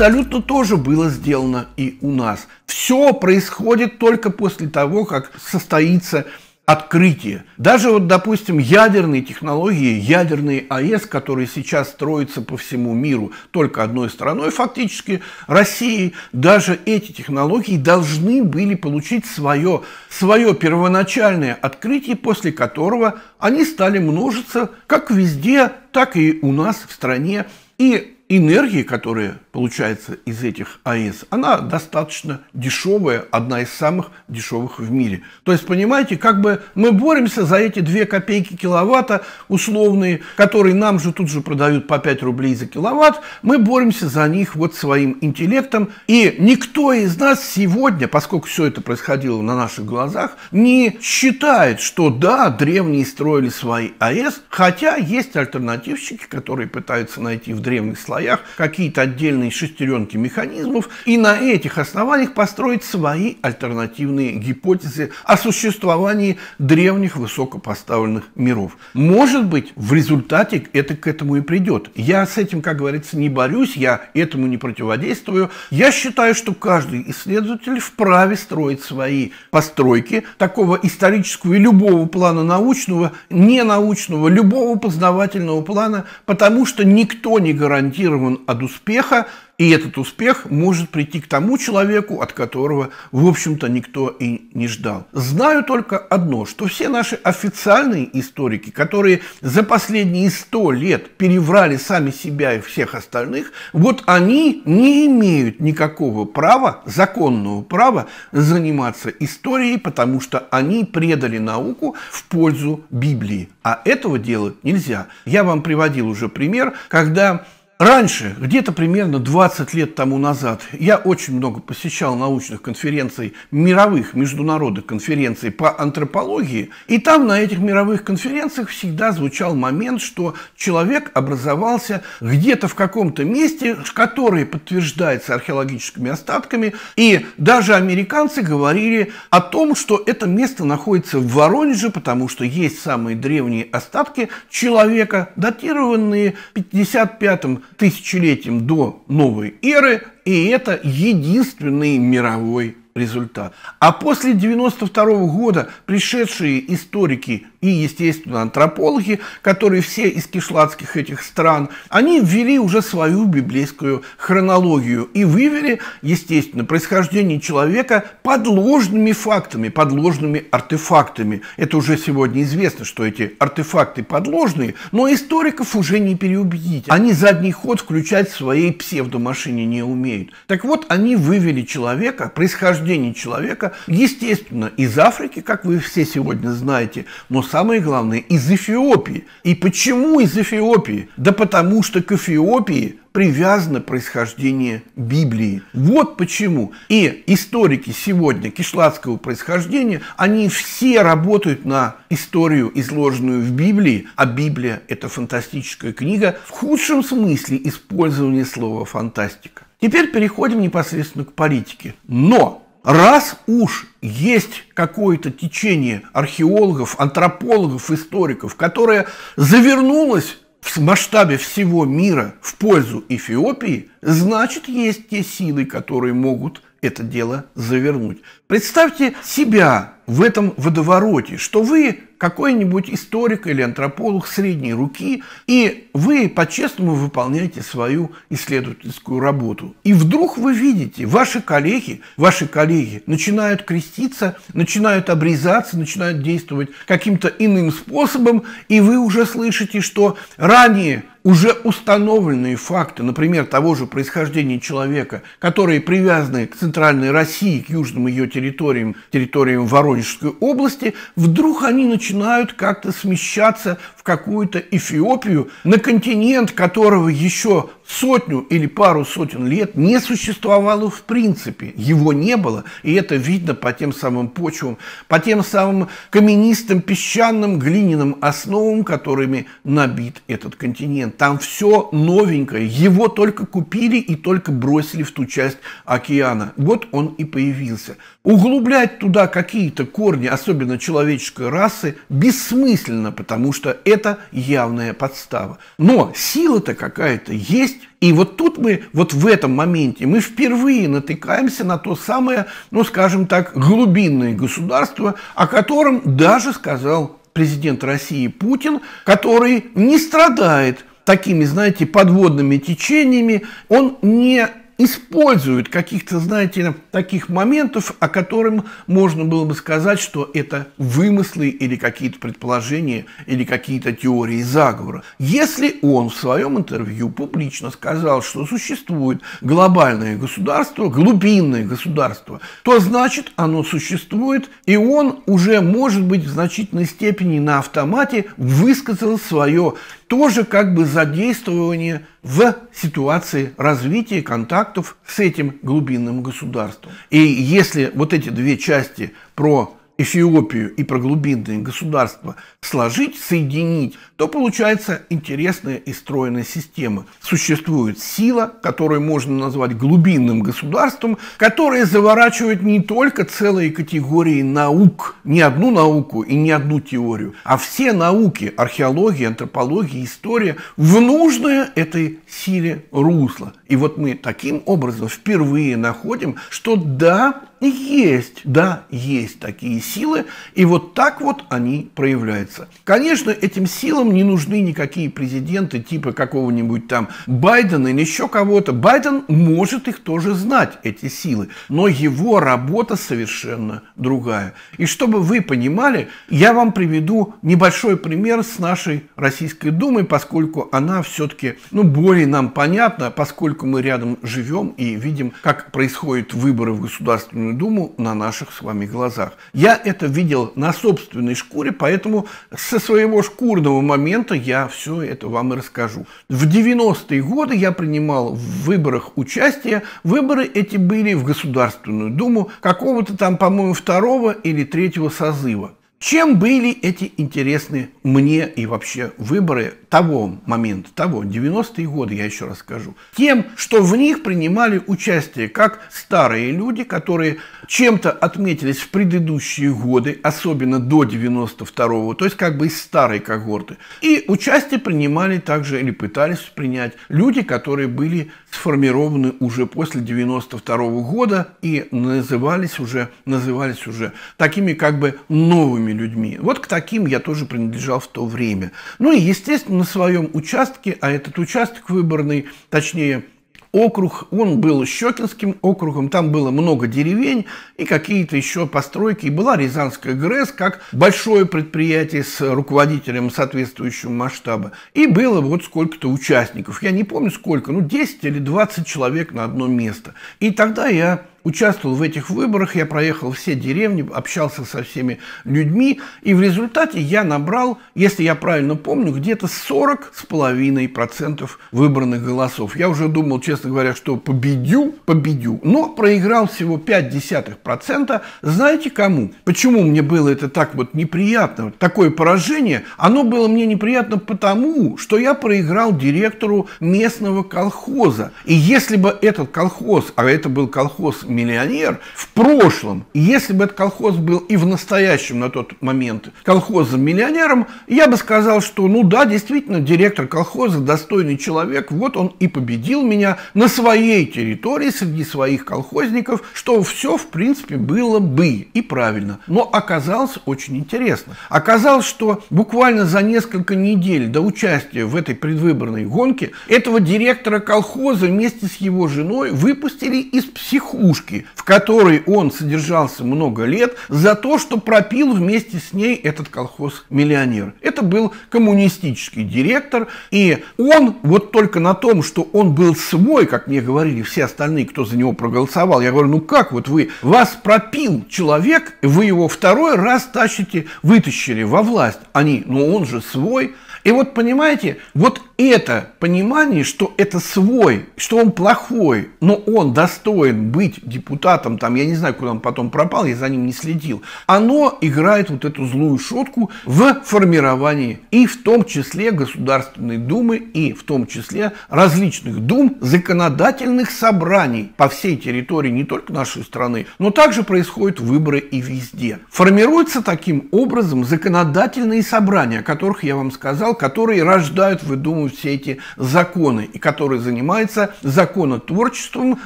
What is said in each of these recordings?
абсолютно тоже было сделано и у нас. Все происходит только после того, как состоится открытие. Даже вот, допустим, ядерные технологии, ядерные АЭС, которые сейчас строятся по всему миру только одной страной, фактически Россией, даже эти технологии должны были получить свое, свое первоначальное открытие, после которого они стали множиться как везде, так и у нас в стране. И энергии, которые получается из этих АЭС, она достаточно дешевая, одна из самых дешевых в мире. То есть, понимаете, как бы мы боремся за эти 2 копейки киловатта условные, которые нам же тут же продают по 5 рублей за киловатт, мы боремся за них вот своим интеллектом. И никто из нас сегодня, поскольку все это происходило на наших глазах, не считает, что да, древние строили свои АЭС, хотя есть альтернативщики, которые пытаются найти в древних слоях какие-то отдельные собственные шестеренки механизмов и на этих основаниях построить свои альтернативные гипотезы о существовании древних высокопоставленных миров. Может быть, в результате это к этому и придет. Я с этим, как говорится, не борюсь, я этому не противодействую. Я считаю, что каждый исследователь вправе строить свои постройки такого исторического и любого плана научного, ненаучного, любого познавательного плана, потому что никто не гарантирован от успеха, и этот успех может прийти к тому человеку, от которого, в общем-то, никто и не ждал. Знаю только одно, что все наши официальные историки, которые за последние сто лет переврали сами себя и всех остальных, вот они не имеют никакого права, законного права заниматься историей, потому что они предали науку в пользу Библии. А этого делать нельзя. Я вам приводил уже пример, когда Раньше, где-то примерно 20 лет тому назад, я очень много посещал научных конференций, мировых международных конференций по антропологии, и там на этих мировых конференциях всегда звучал момент, что человек образовался где-то в каком-то месте, которое подтверждается археологическими остатками, и даже американцы говорили о том, что это место находится в Воронеже, потому что есть самые древние остатки человека, датированные 55 м тысячелетием до новой эры, и это единственный мировой результат. А после 92 года пришедшие историки и, естественно, антропологи, которые все из кишладских этих стран, они ввели уже свою библейскую хронологию и вывели, естественно, происхождение человека под ложными фактами, под ложными артефактами. Это уже сегодня известно, что эти артефакты подложные, но историков уже не переубедить. Они задний ход включать в своей псевдомашине не умеют. Так вот, они вывели человека, происхождение происхождение человека, естественно, из Африки, как вы все сегодня знаете, но самое главное, из Эфиопии. И почему из Эфиопии? Да потому что к Эфиопии привязано происхождение Библии. Вот почему. И историки сегодня кишладского происхождения, они все работают на историю, изложенную в Библии, а Библия – это фантастическая книга в худшем смысле использования слова «фантастика». Теперь переходим непосредственно к политике. Но раз уж есть какое-то течение археологов, антропологов, историков, которое завернулось в масштабе всего мира в пользу Эфиопии, значит, есть те силы, которые могут это дело завернуть. Представьте себя в этом водовороте, что вы какой-нибудь историк или антрополог средней руки, и вы по-честному выполняете свою исследовательскую работу. И вдруг вы видите, ваши коллеги, ваши коллеги начинают креститься, начинают обрезаться, начинают действовать каким-то иным способом, и вы уже слышите, что ранее уже установленные факты, например, того же происхождения человека, которые привязаны к центральной России, к южным ее территориям, территориям Воронежа, Воронежской области, вдруг они начинают как-то смещаться в какую-то Эфиопию, на континент которого еще сотню или пару сотен лет не существовало в принципе. Его не было, и это видно по тем самым почвам, по тем самым каменистым, песчаным, глиняным основам, которыми набит этот континент. Там все новенькое, его только купили и только бросили в ту часть океана. Вот он и появился. Углублять туда какие-то корни, особенно человеческой расы, бессмысленно, потому что это явная подстава. Но сила-то какая-то есть, и вот тут мы, вот в этом моменте, мы впервые натыкаемся на то самое, ну, скажем так, глубинное государство, о котором даже сказал президент России Путин, который не страдает такими, знаете, подводными течениями, он не используют каких-то, знаете, таких моментов, о которых можно было бы сказать, что это вымыслы или какие-то предположения, или какие-то теории заговора. Если он в своем интервью публично сказал, что существует глобальное государство, глубинное государство, то значит оно существует, и он уже, может быть, в значительной степени на автомате высказал свое тоже как бы задействование в ситуации развития контактов с этим глубинным государством. И если вот эти две части про Эфиопию и про глубинные государства сложить, соединить, то получается интересная и стройная система. Существует сила, которую можно назвать глубинным государством, которая заворачивает не только целые категории наук, не одну науку и не одну теорию, а все науки, археология, антропология, история, в нужное этой силе русло. И вот мы таким образом впервые находим, что да, и есть, да, есть такие силы, и вот так вот они проявляются. Конечно, этим силам не нужны никакие президенты типа какого-нибудь там Байдена или еще кого-то. Байден может их тоже знать, эти силы, но его работа совершенно другая. И чтобы вы понимали, я вам приведу небольшой пример с нашей Российской Думой, поскольку она все-таки, ну, более нам понятна, поскольку мы рядом живем и видим, как происходят выборы в государственную Государственную Думу на наших с вами глазах. Я это видел на собственной шкуре, поэтому со своего шкурного момента я все это вам и расскажу. В 90-е годы я принимал в выборах участие. Выборы эти были в Государственную Думу какого-то там, по-моему, второго или третьего созыва. Чем были эти интересные мне и вообще выборы того момента, того, 90-е годы, я еще расскажу, Тем, что в них принимали участие как старые люди, которые чем-то отметились в предыдущие годы, особенно до 92-го, то есть как бы из старой когорты. И участие принимали также или пытались принять люди, которые были сформированы уже после 92 года и назывались уже, назывались уже такими как бы новыми людьми. Вот к таким я тоже принадлежал в то время. Ну и, естественно, на своем участке, а этот участок выборный, точнее, округ, он был Щекинским округом, там было много деревень и какие-то еще постройки. И была Рязанская ГРЭС как большое предприятие с руководителем соответствующего масштаба. И было вот сколько-то участников. Я не помню сколько, ну 10 или 20 человек на одно место. И тогда я участвовал в этих выборах, я проехал все деревни, общался со всеми людьми, и в результате я набрал, если я правильно помню, где-то 40 с половиной процентов выбранных голосов. Я уже думал, честно говоря, что победю, победю, но проиграл всего 0,5%. Знаете кому? Почему мне было это так вот неприятно? Такое поражение, оно было мне неприятно потому, что я проиграл директору местного колхоза. И если бы этот колхоз, а это был колхоз миллионер в прошлом, если бы этот колхоз был и в настоящем на тот момент колхозом миллионером, я бы сказал, что ну да, действительно, директор колхоза достойный человек, вот он и победил меня на своей территории среди своих колхозников, что все, в принципе, было бы и правильно. Но оказалось очень интересно. Оказалось, что буквально за несколько недель до участия в этой предвыборной гонке этого директора колхоза вместе с его женой выпустили из психушки ловушки, в которой он содержался много лет, за то, что пропил вместе с ней этот колхоз-миллионер. Это был коммунистический директор, и он вот только на том, что он был свой, как мне говорили все остальные, кто за него проголосовал, я говорю, ну как вот вы, вас пропил человек, вы его второй раз тащите, вытащили во власть. Они, ну он же свой, и вот понимаете, вот это понимание, что это свой, что он плохой, но он достоин быть депутатом, там, я не знаю, куда он потом пропал, я за ним не следил, оно играет вот эту злую шутку в формировании и в том числе Государственной Думы, и в том числе различных дум законодательных собраний по всей территории не только нашей страны, но также происходят выборы и везде. Формируются таким образом законодательные собрания, о которых я вам сказал, канал, который рождают, выдумывают все эти законы, и которые занимаются законотворчеством,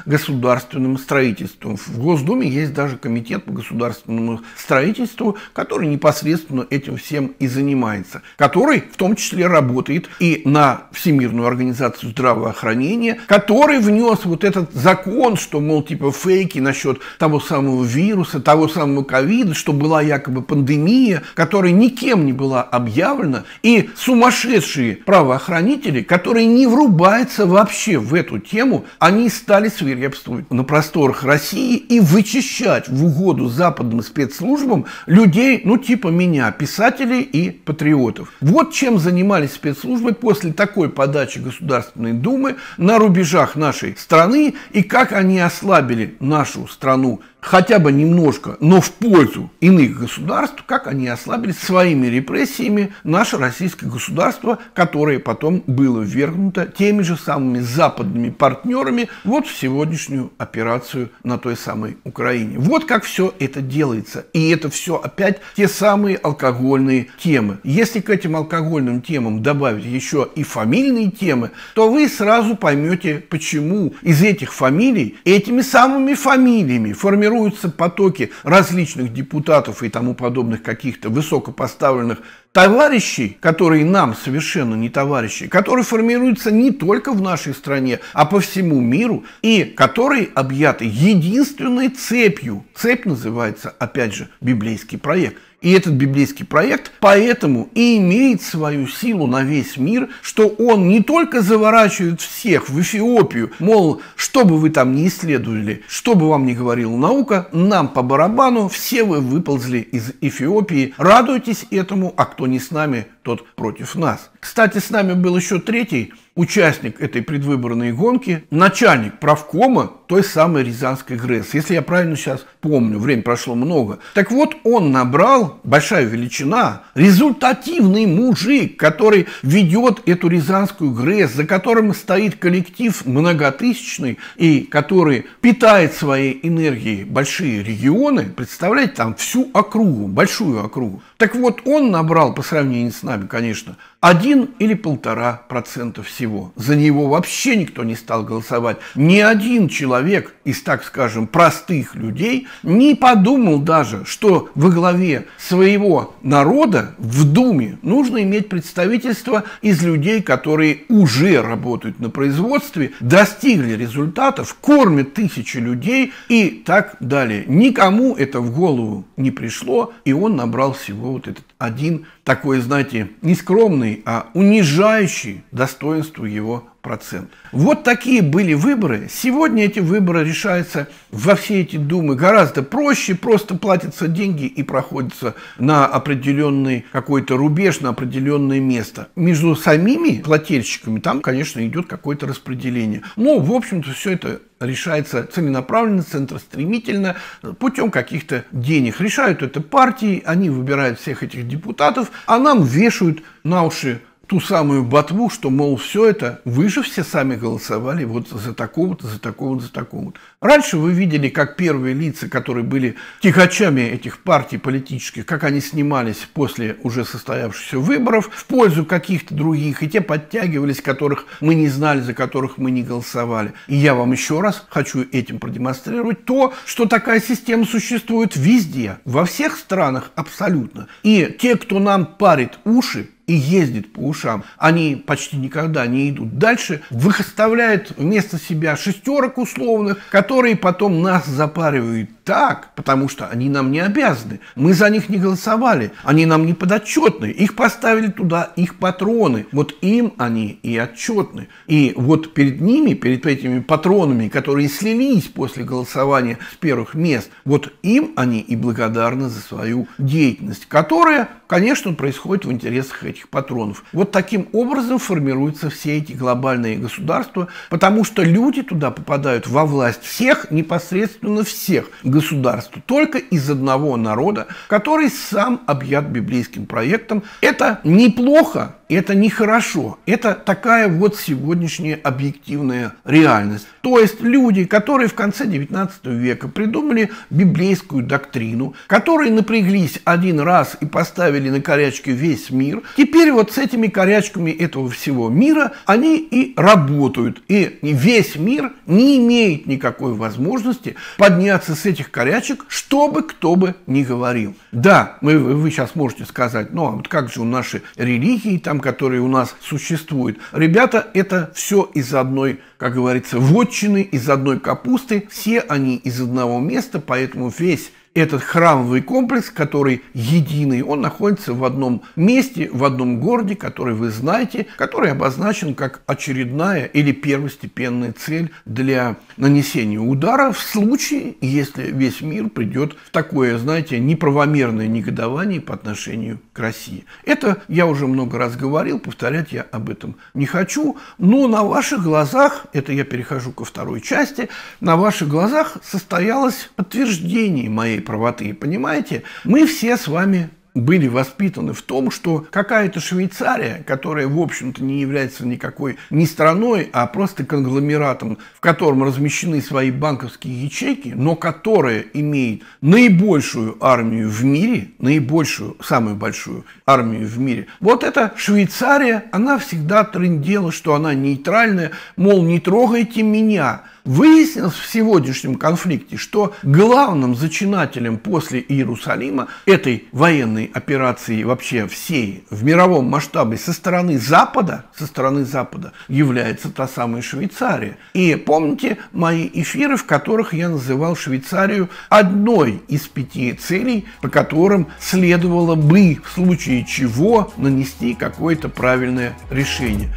государственным строительством. В Госдуме есть даже комитет по государственному строительству, который непосредственно этим всем и занимается, который в том числе работает и на Всемирную организацию здравоохранения, который внес вот этот закон, что, мол, типа фейки насчет того самого вируса, того самого ковида, что была якобы пандемия, которая никем не была объявлена, и с сумасшедшие правоохранители, которые не врубаются вообще в эту тему, они стали свирепствовать на просторах России и вычищать в угоду западным спецслужбам людей, ну типа меня, писателей и патриотов. Вот чем занимались спецслужбы после такой подачи Государственной Думы на рубежах нашей страны и как они ослабили нашу страну хотя бы немножко, но в пользу иных государств, как они ослабили своими репрессиями наше российское государство, которое потом было ввергнуто теми же самыми западными партнерами вот в сегодняшнюю операцию на той самой Украине. Вот как все это делается. И это все опять те самые алкогольные темы. Если к этим алкогольным темам добавить еще и фамильные темы, то вы сразу поймете, почему из этих фамилий, этими самыми фамилиями формируются формируются потоки различных депутатов и тому подобных каких-то высокопоставленных товарищей, которые нам совершенно не товарищи, которые формируются не только в нашей стране, а по всему миру, и которые объяты единственной цепью. Цепь называется, опять же, библейский проект. И этот библейский проект поэтому и имеет свою силу на весь мир, что он не только заворачивает всех в Эфиопию, мол, что бы вы там ни исследовали, что бы вам ни говорила наука, нам по барабану все вы выползли из Эфиопии. Радуйтесь этому, а кто не с нами, тот против нас. Кстати, с нами был еще третий участник этой предвыборной гонки, начальник правкома той самой Рязанской ГРЭС. Если я правильно сейчас помню, время прошло много. Так вот, он набрал, большая величина, результативный мужик, который ведет эту Рязанскую ГРЭС, за которым стоит коллектив многотысячный и который питает своей энергией большие регионы, представляете, там всю округу, большую округу. Так вот, он набрал по сравнению с нами, конечно, один или полтора 1,5% всего. За него вообще никто не стал голосовать. Ни один человек из, так скажем, простых людей не подумал даже, что во главе своего народа в Думе нужно иметь представительство из людей, которые уже работают на производстве, достигли результатов, кормят тысячи людей и так далее. Никому это в голову не пришло, и он набрал всего ну, вот этот один такой, знаете, не скромный, а унижающий достоинству его процент. Вот такие были выборы. Сегодня эти выборы решаются во все эти думы гораздо проще, просто платятся деньги и проходятся на определенный какой-то рубеж, на определенное место. Между самими плательщиками там, конечно, идет какое-то распределение. Но, в общем-то, все это решается целенаправленно, центростремительно, путем каких-то денег. Решают это партии, они выбирают всех этих депутатов, а нам вешают на уши ту самую батву, что, мол, все это, вы же все сами голосовали вот за такого-то, за такого-то, за такого-то. Раньше вы видели, как первые лица, которые были тихачами этих партий политических, как они снимались после уже состоявшихся выборов в пользу каких-то других, и те подтягивались, которых мы не знали, за которых мы не голосовали. И я вам еще раз хочу этим продемонстрировать то, что такая система существует везде, во всех странах абсолютно. И те, кто нам парит уши, и ездит по ушам, они почти никогда не идут дальше, выставляет вместо себя шестерок условных, которые которые потом нас запаривают так, потому что они нам не обязаны. Мы за них не голосовали, они нам не подотчетны. Их поставили туда их патроны. Вот им они и отчетны. И вот перед ними, перед этими патронами, которые слились после голосования с первых мест, вот им они и благодарны за свою деятельность, которая, конечно, происходит в интересах этих патронов. Вот таким образом формируются все эти глобальные государства, потому что люди туда попадают во власть всех, непосредственно всех государств, только из одного народа, который сам объят библейским проектом. Это неплохо, это нехорошо. Это такая вот сегодняшняя объективная реальность. То есть люди, которые в конце 19 века придумали библейскую доктрину, которые напряглись один раз и поставили на корячки весь мир, теперь вот с этими корячками этого всего мира они и работают. И весь мир не имеет никакой возможности подняться с этих корячек, что бы кто бы ни говорил. Да, вы, вы сейчас можете сказать, ну а вот как же у нашей религии там бракам, которые у нас существуют. Ребята, это все из одной, как говорится, вотчины, из одной капусты. Все они из одного места, поэтому весь этот храмовый комплекс, который единый, он находится в одном месте, в одном городе, который вы знаете, который обозначен как очередная или первостепенная цель для нанесения удара в случае, если весь мир придет в такое, знаете, неправомерное негодование по отношению к России. Это я уже много раз говорил, повторять я об этом не хочу, но на ваших глазах, это я перехожу ко второй части, на ваших глазах состоялось подтверждение моей правоты. Понимаете, мы все с вами были воспитаны в том, что какая-то Швейцария, которая, в общем-то, не является никакой не страной, а просто конгломератом, в котором размещены свои банковские ячейки, но которая имеет наибольшую армию в мире, наибольшую, самую большую армию в мире. Вот эта Швейцария, она всегда трендела, что она нейтральная, мол, не трогайте меня – Выяснилось в сегодняшнем конфликте, что главным зачинателем после Иерусалима этой военной операции вообще всей в мировом масштабе со стороны Запада, со стороны Запада является та самая Швейцария. И помните мои эфиры, в которых я называл Швейцарию одной из пяти целей, по которым следовало бы в случае чего нанести какое-то правильное решение.